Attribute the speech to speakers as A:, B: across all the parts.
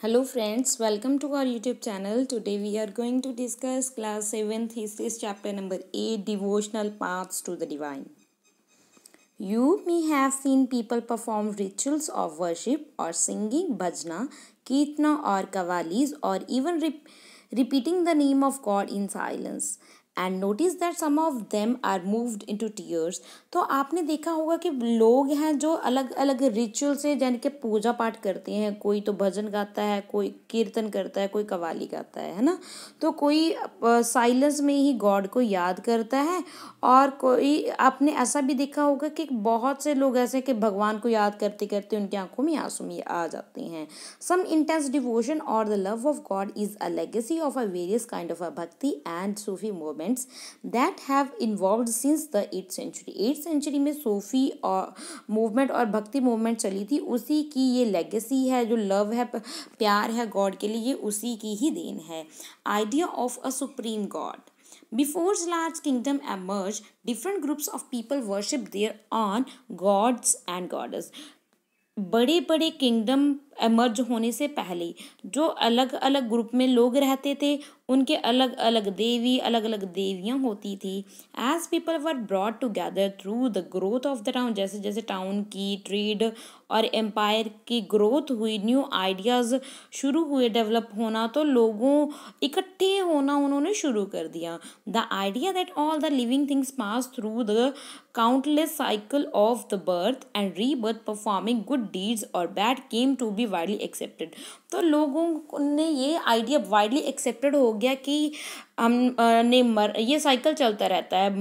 A: hello friends welcome to our youtube channel today we are going to discuss class 7 thesis chapter number 8 devotional paths to the divine you may have seen people perform rituals of worship or singing bhajna kirtana, or kavalis or even re repeating the name of god in silence and notice that some of them are moved into tears तो आपने देखा होगा कि लोग हैं जो अलग अलग रिचुअल से यानी कि पूजा पाठ करते हैं कोई तो भजन गाता है कोई कीर्तन करता है कोई कवाली गाता है है ना तो कोई साइलेंस में ही गॉड को याद करता है और कोई आपने ऐसा भी देखा होगा कि बहुत से लोग ऐसे कि भगवान को याद करते करते उनकी आंखों में आंसू में आ जाते हैं सम इंटेंस डिवोशन और the love of God is a legacy of a various kind of a bhakti and Sufi movement events that have involve since the eight century eight century में सोफी और मूवमेंट और bhakti movement चली थी उसी की ये legacy है जो लव है प्यार है गॉड के लिए उसी की ही देन है idea of a supreme God before large kingdom emerge different groups of people worship their own gods and goddess बड़े बड़े किंगडम एमर्ज होने से पहले जो अलग अलग ग्रुप में लोग रहते थे उनके अलग अलग देवी अलग अलग देवियाँ होती थी as people were brought together through the growth of the town जैसे जैसे टाउन की ट्रेड और एम्पायर की ग्रोथ हुई न्यू आइडियाज़ शुरू हुए डेवलप होना तो लोगों इकट्ठे होना उन्होंने शुरू कर दिया the idea that all the living things pass through the countless cycle of the birth and rebirth performing good deeds और bad came to be widely accepted तो लोगों ने ये आइडिया वाइडली एक्सेप्टेड हो गया कि हम ने मर ये साइकिल चलता रहता है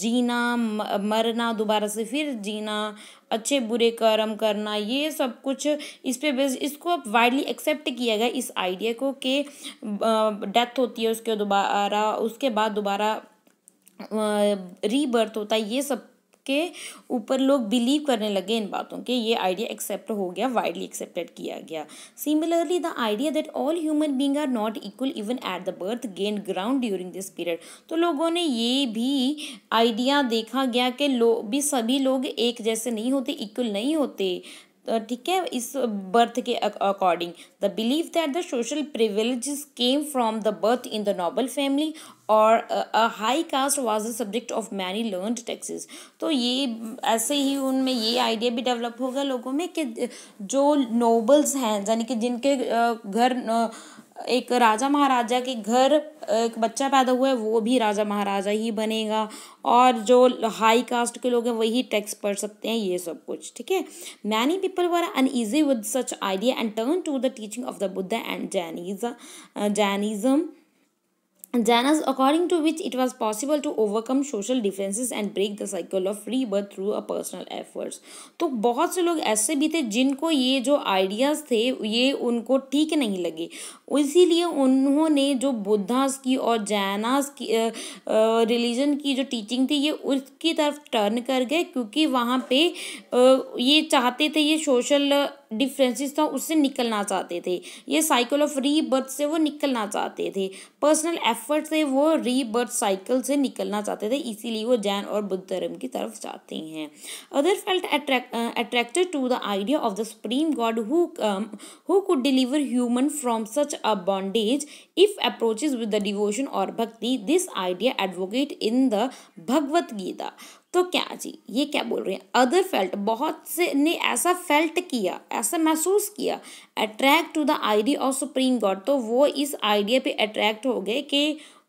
A: जीना मरना दोबारा से फिर जीना अच्छे बुरे कर्म करना ये सब कुछ इस पे बेस इसको अब वाइडली एक्सेप्ट किया गया इस आइडिया को कि डेथ होती है उसके दोबारा उसके बाद दोबारा रीबर्थ होता है ये सब के ऊपर लोग बिलीव करने लगे इन बातों के ये आइडिया एक्सेप्ट हो गया वाइडली एक्सेप्टेड किया गया similarly the idea that all human being are not equal even at the birth gain ground during this period तो लोगों ने ये भी आइडिया देखा गया कि लो भी सभी लोग एक जैसे नहीं होते इक्वल नहीं होते तो ठीक है इस बर्थ के according the believe that the social privilege came from the birth in the noble family और a high caste was the subject of many learn texts तो ये ऐसे ही उनमें ये आइडिया भी डेवलप होगा लोगों में कि जो नोबल्स हैं यानी कि जिनके घर एक राजा महाराजा के घर एक बच्चा पैदा हुआ है वो भी राजा महाराजा ही बनेगा और जो हाई कास्ट के लोग हैं वही टैक्स पढ़ सकते हैं ये सब कुछ ठीक है many people were uneasy with such idea and turn to the teaching of the Buddha and Jainism Jainism Janus, according to which it was possible to overcome social differences and break the cycle of rebirth through a personal efforts. तो बहुत से लोग ऐसे भी थे जिनको ये जो आइडियाज़ थे ये उनको ठीक नहीं लगे इसीलिए उन्होंने जो बुद्धास की और जैनास की रिलीजन की जो टीचिंग थी ये उसकी तरफ टर्न कर गए क्योंकि वहाँ पे ये चाहते थे ये सोशल डिफरेंसेस था उससे निकलना चाहते थे ये साइकिल ऑफ रीबर्थ से वो निकलना चाहते थे पर्सनल एफ एफर्ट से वो रीबर्थ साइकिल से निकलना चाहते थे इसीलिए वो जैन और बुद्ध धर्म की तरफ जाते हैं other felt attracted to the idea of the supreme God who who could deliver human from such a bondage if approaches with the devotion और bhakti this idea advocate in the Bhagavad Gita तो क्या जी ये क्या बोल रहे हैं अदर फेल्ट बहुत से ने ऐसा फेल्ट किया ऐसा महसूस किया attract to the idea of supreme God तो वो इस आइडिया पे अट्रैक्ट हो गए कि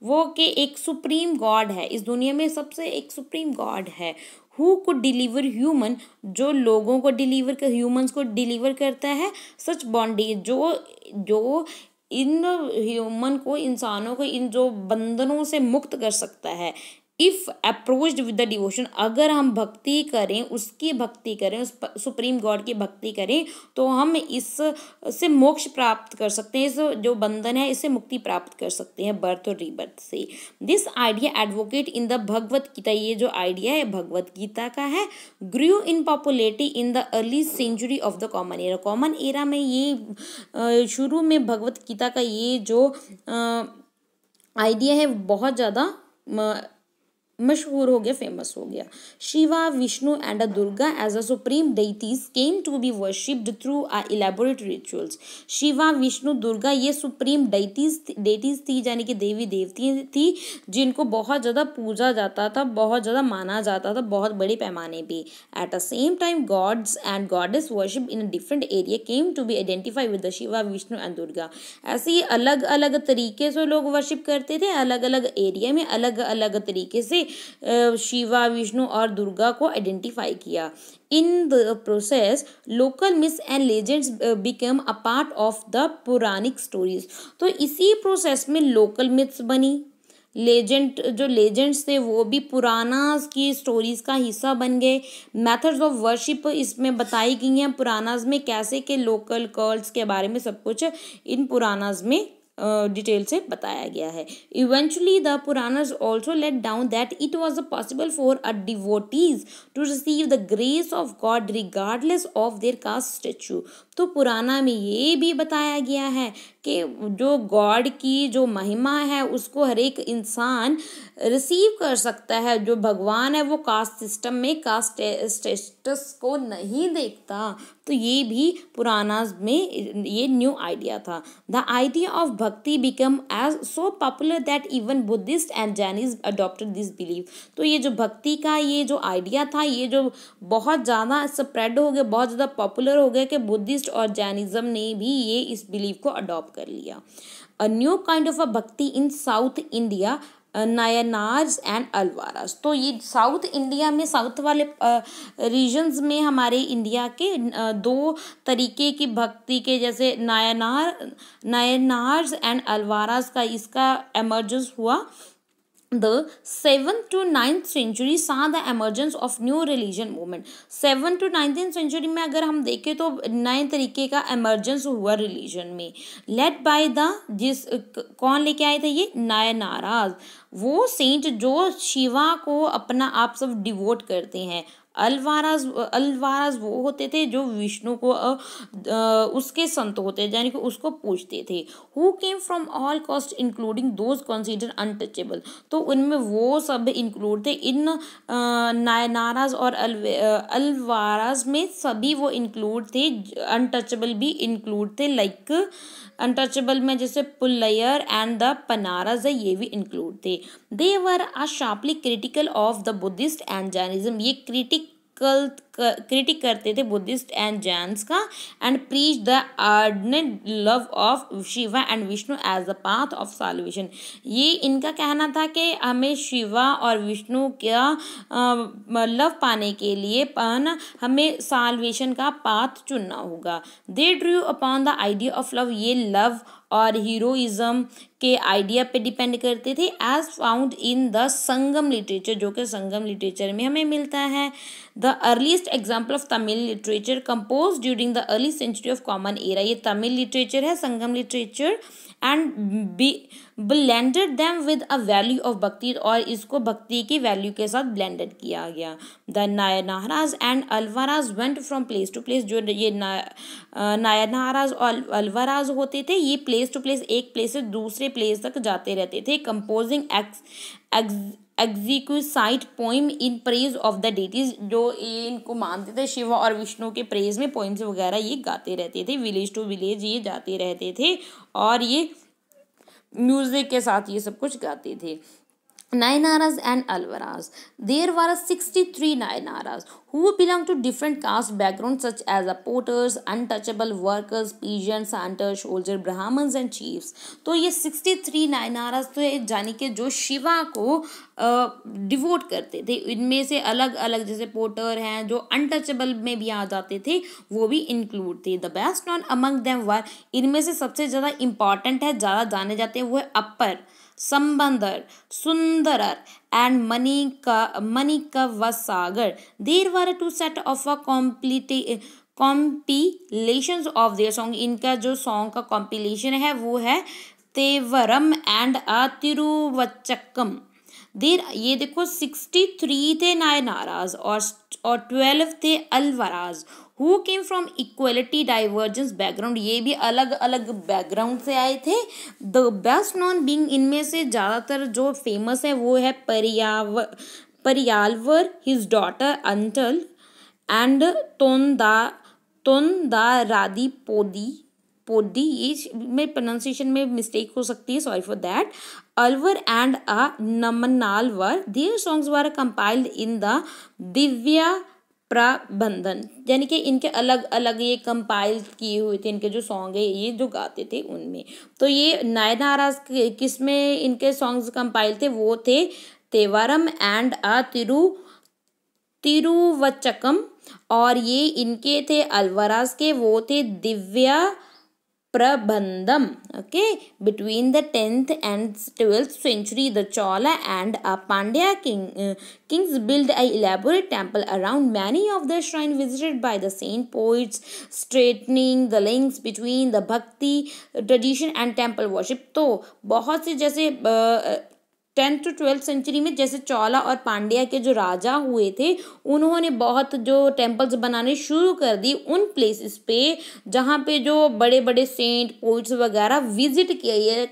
A: वो के एक सुप्रीम गॉड है इस दुनिया में सबसे एक सुप्रीम गॉड है हु को डिलीवर ह्यूमन जो लोगों को डिलीवर कर ह्यूमन्स को डिलीवर करता है सच बॉन्डी जो जो इन ह्यूमन को इंसानों को इन जो बंधनों से मुक्त कर सकता है if approach with the devotion अगर हम भक्ति करें उसकी भक्ति करें उस सुप्रीम गॉड की भक्ति करें तो हम इस से मोक्ष प्राप्त कर सकते हैं इस जो बंधन है इससे मुक्ति प्राप्त कर सकते हैं बर्थ और रीबर्थ से this idea advocate in the Bhagavad Gita ये जो आइडिया है भगवत गीता का है grew in popularity in the early century of the common era common era में ये शुरू में भगवत गीता का ये जो आइडिया है बहुत ज़्यादा मशहूर हो गया फेमस हो गया Shiva Vishnu and a Durga as a supreme deities came to be worshipped through ah elaborate rituals Shiva Vishnu Durga ये सुप्रीम डेटीज डेटीज थी यानी कि देवी देवती थी जिनको बहुत ज़्यादा पूजा जाता था बहुत ज़्यादा माना जाता था बहुत बड़े पैमाने पर at the same time gods and goddess worship in different area came to be identify with the Shiva Vishnu and Durga ऐसे ही अलग अलग तरीके से लोग वर्शिप करते थे अलग अलग एरिया में अलग अलग तरीके से शिवा विष्णु और दुर्गा को आइडेंटिफाई किया in the process local myths and legends become a part of the Puranic stories तो इसी प्रोसेस में लोकल मिथ्स बनी लेजेंड जो लेजेंड्स थे वो भी पुराना की स्टोरीज़ का हिस्सा बन गए मेथड्स ऑफ वर्शिप इसमें बताई गई हैं पुरानाज में कैसे के लोकल कर्ल्स के बारे में सब कुछ इन पुरानाज में डिटेल से बताया गया है eventually the Puranas also laid down that it was possible for a devotees to receive the grace of God regardless of their caste status तो पुराना में ये भी बताया गया है कि जो गॉड की जो महिमा है उसको हर एक इंसान रिसीव कर सकता है जो भगवान है वो कास्ट सिस्टम में कास्ट स्टेटस को नहीं देखता तो ये भी पुराना में ये न्यू आइडिया था the idea of bhakti become as so popular that even Buddhist and Jainism adopted this believe तो ये जो भक्ति का ये जो आइडिया था ये जो बहुत ज़्यादा स्प्रेड हो गया बहुत ज़्यादा पॉपुलर हो गया कि बुद्धिस्ट और जैनिज़्म ने भी ये इस बिलीव को अडॉप्ट कर लिया a new kind of a bhakti in South India Nayanars and Alvars तो ये साउथ इंडिया में साउथ वाले रीजन्स में हमारे इंडिया के दो तरीके की भक्ति के जैसे नायनार नायनार्स एंड अलवारास का इसका एमर्जेंस हुआ the 7th to 9th century saw the emergence of new religion movement 7th to 19th century में अगर हम देखें तो नए तरीके का एमरजेंस हुआ रिलीजन में लेट बाय द जिस कौन लेके आए थे ये नए नाराज वो सेंट जो शिवा को अपना आप सब डिवोट करते हैं अलवाराज अलवाराज वो होते थे जो विष्णु को आ, आ, उसके संत होते यानी कि उसको पूछते थे who came from all caste including those consider untouchable तो उनमें वो सब इंक्लूड थे इन नाराज और अलवाराज में सभी वो इंक्लूड थे अनटचेबल भी इंक्लूड थे लाइक अनटचेबल में जैसे पुल्लयर एंड द पनाराज है ये भी इंक्लूड थे they were are sharply critical of the Buddhist and Jainism ये क्रिटिक कल क्रिटिक करते थे बुद्धिस्ट एंड जैन का and preach the ardent love of Shiva and Vishnu as the path of solution ये इनका कहना था कि हमें शिवा और विष्णु का लव पाने के लिए पन हमें सॉल्यूशन का पाथ चुनना होगा they drew upon the idea of love ये लव और हीरोइज्म के आइडिया पे डिपेंड करते थे as found in the Sangam literature जो कि संगम लिटरेचर में हमें मिलता है the earliest earliest example of Tamil literature composed during the early century of common era ये तमिल literature है संगम literature and blended them with a value of भक्ति और इसको भक्ति की value के साथ blended किया गया the Nayanharas and Alvaras went from place to place जो ये Nayanharas और Alvaras होते थे ये place to place एक place से दूसरे place तक जाते रहते थे composing ex, ex, exquisite poem in praise of the deities जो ये इनको मानते थे शिव और विष्णु के प्रेज में पोइम्स वगैरह ये गाते रहते थे विलेज टू विलेज ये जाते रहते थे और ये म्यूज़िक के साथ ये सब कुछ गाते थे Nainaras and Alvaras. There were 63 Nainaras who belonged to different caste backgrounds such as porters, untouchable workers, peasants, hunters, soldiers, brahmins and chiefs. तो ये 63 Nainaras तो यानी कि जो शिवा को डिवोट करते थे इनमें से अलग अलग जैसे पोटर हैं जो अनटचेबल में भी आ जाते थे वो भी इंक्लूड थे the best known among them were इनमें से सबसे ज़्यादा इंपॉर्टेंट है ज़्यादा जाने जाते हैं वो है अपर मनी का मनी का व सागर there were two set of a complete compilation of their song इनका जो सॉन्ग का कॉम्पिलेशन है वो है तेवरम एंड अ तिरुवच्चकम देर ये देखो सिक्सटी थ्री थे नायनाराज नाराज और ट्वेल्व थे Alvars who came from equality divergence background ये भी अलग अलग बैकग्राउंड से आए थे द बेस्ट नॉन बींग इनमें से ज़्यादातर जो फेमस है वो है परियाव Periyalvar his daughter Andal and तोंदा तोंदा रादी पोदी पोदी ये मेरे प्रोनाउंसिएशन में मिस्टेक हो सकती है sorry for that Alvar and uh Nammalvar their songs were compiled in the Divya Prabandham यानी कि इनके अलग अलग ये कंपाइल किए हुए थे इनके जो सॉन्ग है ये जो गाते थे उनमें तो ये नए नाराज किस में इनके सॉन्ग्स कंपाइल थे वो थे तेवरम एंड अ तिरु तिरुवचकम और ये इनके थे अलवराज के वो थे Divya prabandham okay between the 10th and 12th century the chola and a pandya king uh, kings built a elaborate temple around many of the shrine visited by the saint poets straightening the links between the bhakti tradition and temple worship तो बहुत से जैसे tenth to twelfth century में जैसे चौला और पांड्या के जो राजा हुए थे उन्होंने बहुत जो टेम्पल्स बनाने शुरू कर दी उन प्लेसेस पे जहाँ पे जो बड़े बड़े सेंट पोइट्स वगैरह विजिट किया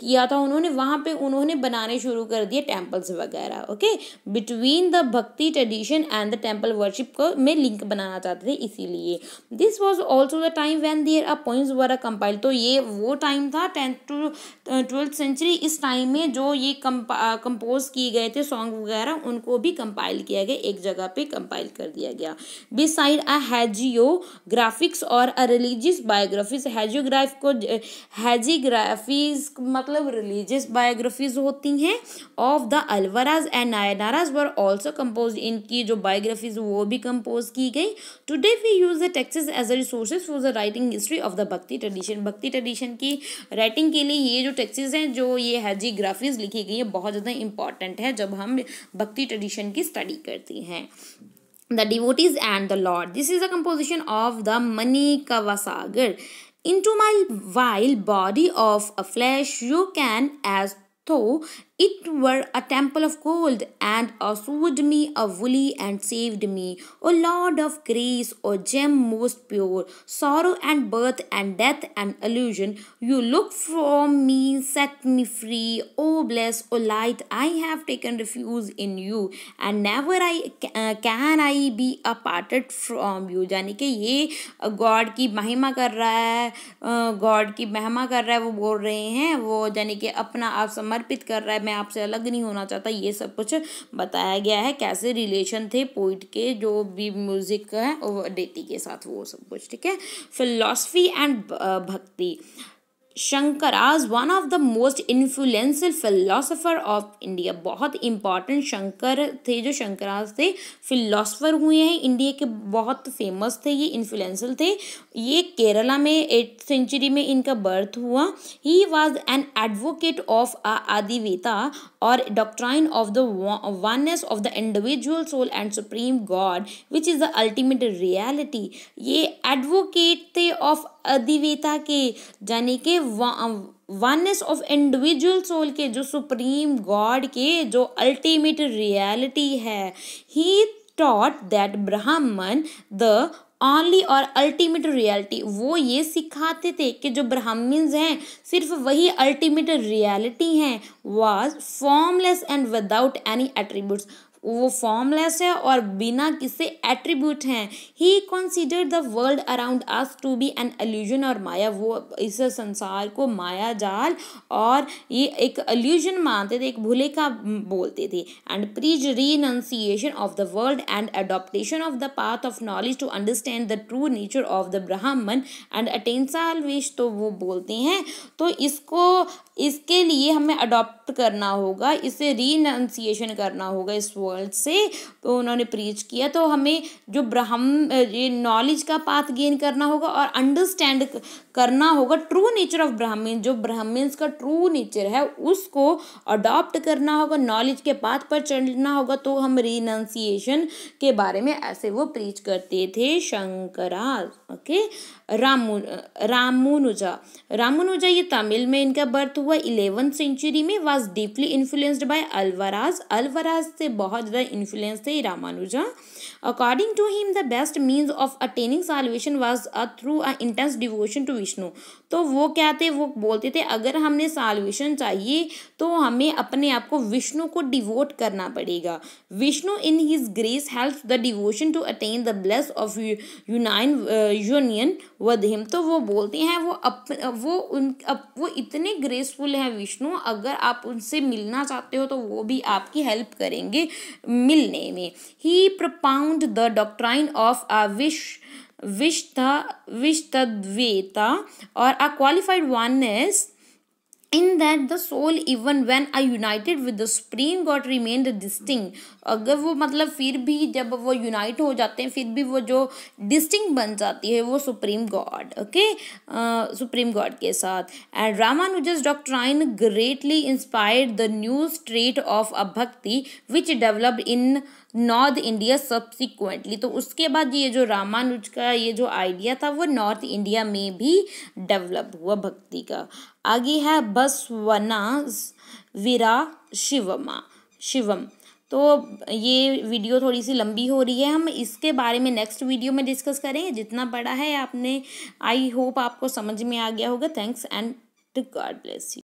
A: किया था उन्होंने वहाँ पे उन्होंने बनाने शुरू कर दिए टेम्पल्स वगैरह okay between the bhakti tradition and the temple worship को में लिंक बनाना चाहते थे इसीलिए this was also the time when there uh points were compile तो ये वो टाइम था टेंथ टू ट्वेल्थ सेंचुरी इस टाइम में जो ये कम कंपोज किए गए थे सॉन्ग वगैरह उनको भी कंपाइल किया गया एक जगह पे कंपाइल कर दिया गया बिसाइड अ हैजियोग्राफिक्स और अ रिलीजियस बायोग्राफीज हैजियोग्राफ को हैजीग्राफीज मतलब रिलीजियस बायोग्राफीज होती हैं of the Alvars and Nayanars were also compose इनकी जो बायोग्राफीज वो भी कंपोज की गई today we use the texts as a resources for the writing history of the bhakti tradition bhakti tradition की राइटिंग के लिए ये जो टेक्सेस हैं जो ये हैजीग्राफीज लिखी गई है बहुत ज़्यादा इंपॉर्टेंट है जब हम भक्ति ट्रेडिशन की स्टडी करते हैं the devotees and the lord this is a composition of the Manikkavachakar into my wild body of a flesh you can as तो It were a temple of gold and assured me a woolly and saved me. O Lord of grace, O gem most pure, sorrow and birth and death and illusion, you look from me, set me free. O bless, O light, I have taken refuge in you and never I can I be aparted from you. यानी कि ये God की महिमा कर रहा है God की महिमा कर रहा है वो बोल रहे हैं वो यानी कि अपना आप समर्पित कर रहा है मैं आपसे अलग नहीं होना चाहता ये सब कुछ बताया गया है कैसे रिलेशन थे पोइट के जो भी म्यूज़िक है डेटी के साथ वो सब कुछ ठीक है philosophy and bhakti Shankaras one of the most influential philosopher of India बहुत इंपॉर्टेंट शंकर थे जो शंकराज थे फिलोसोफर हुए हैं इंडिया के बहुत फेमस थे ये इन्फ्लुएंशियल थे ये केरला में एट सेंचुरी में इनका बर्थ हुआ he was an advocate of Advaita और doctrine of the oneness of the individual soul and supreme god which is the ultimate reality ये एडवोकेट थे ऑफ अधिवेता के यानी के वननेस ऑफ इंडिविजुअल सोल के जो सुप्रीम गॉड के जो अल्टीमेट रियलिटी है he taught that Brahman the only और अल्टीमेट रियलिटी वो ये सिखाते थे कि जो ब्राह्मीन्स हैं सिर्फ वही अल्टीमेट रियलिटी हैं was formless and without any attributes वो फॉर्मलेस है और बिना किसी एट्रीब्यूट हैं he considered the world around us to be an illusion और माया वो इस संसार को माया जाल और ये एक अल्यूजन मानते थे एक भूले का बोलते थे and preached renunciation of the world and adoption of the path of knowledge to understand the true nature of the Brahman and अटेंसाल विश तो वो बोलते हैं तो इसको इसके लिए हमें अडॉप्ट करना होगा इसे रीनाउंसिएशन करना होगा इस वर्ल्ड से तो उन्होंने प्रीच किया तो हमें जो ब्रह्म ये नॉलेज का पाथ गेन करना होगा और अंडरस्टैंड करना होगा ट्रू नेचर ऑफ ब्राह्मीण जो ब्राह्मीन्स का ट्रू नेचर है उसको अडॉप्ट करना होगा नॉलेज के पाथ पर चलना होगा तो हम रीनाउंसिएशन के बारे में ऐसे वो प्रीच करते थे शंकरा ओके रामू रामानुजा रामानुजा ये तमिल में इनका बर्थ हुआ इलेवन सेंचुरी में was deeply influenced by Alvars Alvars से बहुत ज़्यादा इन्फ्लुएंस थे Ramanuja according to him the best means of attaining salvation was uh through uh intense devotion to Vishnu तो वो क्या थे वो बोलते थे अगर हमने सालवेशन चाहिए तो हमें अपने आप को विष्णु को डिवोट करना पड़ेगा Vishnu in his grace help the devotion to attain the bliss of यूनाइन यूनियन विद हिम तो वो बोलते हैं वो अप वो उन अप, वो इतने ग्रेस यूज़फुल हैं विष्णु अगर आप उनसे मिलना चाहते हो तो वो भी आपकी हेल्प करेंगे मिलने में he propound the doctrine of uh विश विश्ता विश्तद्वेता और uh qualified one is in that the soul even when I united with the supreme god remain distinct अगर वो मतलब फिर भी जब वो यूनाइट हो जाते हैं फिर भी वो जो डिस्टिंग बन जाती है वो supreme god okay supreme god के साथ and Ramanuja's doctrine greatly inspired the new strand of a bhakti which developed in north India subsequently तो उसके बाद ये जो रामानुज का ये जो आइडिया था वो नॉर्थ इंडिया में भी डेवलप हुआ भक्ति का आगे है बसवना वीरा शिवमा शिवम तो ये वीडियो थोड़ी सी लंबी हो रही है हम इसके बारे में नेक्स्ट वीडियो में डिस्कस करेंगे जितना बड़ा है आपने आई होप आपको समझ में आ गया होगा thanks and god bless you